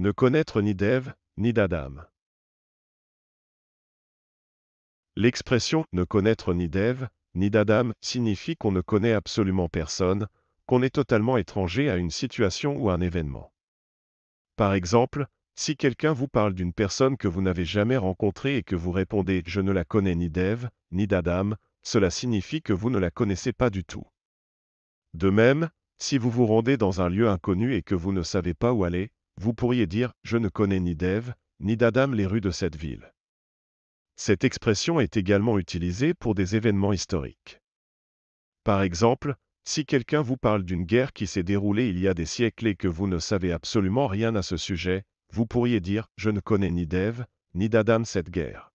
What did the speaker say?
Ne connaître ni d'Ève, ni d'Adam. L'expression ne connaître ni d'Ève, ni d'Adam signifie qu'on ne connaît absolument personne, qu'on est totalement étranger à une situation ou à un événement. Par exemple, si quelqu'un vous parle d'une personne que vous n'avez jamais rencontrée et que vous répondez ⁇ Je ne la connais ni d'Ève, ni d'Adam ⁇ cela signifie que vous ne la connaissez pas du tout. De même, si vous vous rendez dans un lieu inconnu et que vous ne savez pas où aller, vous pourriez dire « je ne connais ni d'Ève, ni d'Adam les rues de cette ville ». Cette expression est également utilisée pour des événements historiques. Par exemple, si quelqu'un vous parle d'une guerre qui s'est déroulée il y a des siècles et que vous ne savez absolument rien à ce sujet, vous pourriez dire « je ne connais ni d'Ève, ni d'Adam cette guerre ».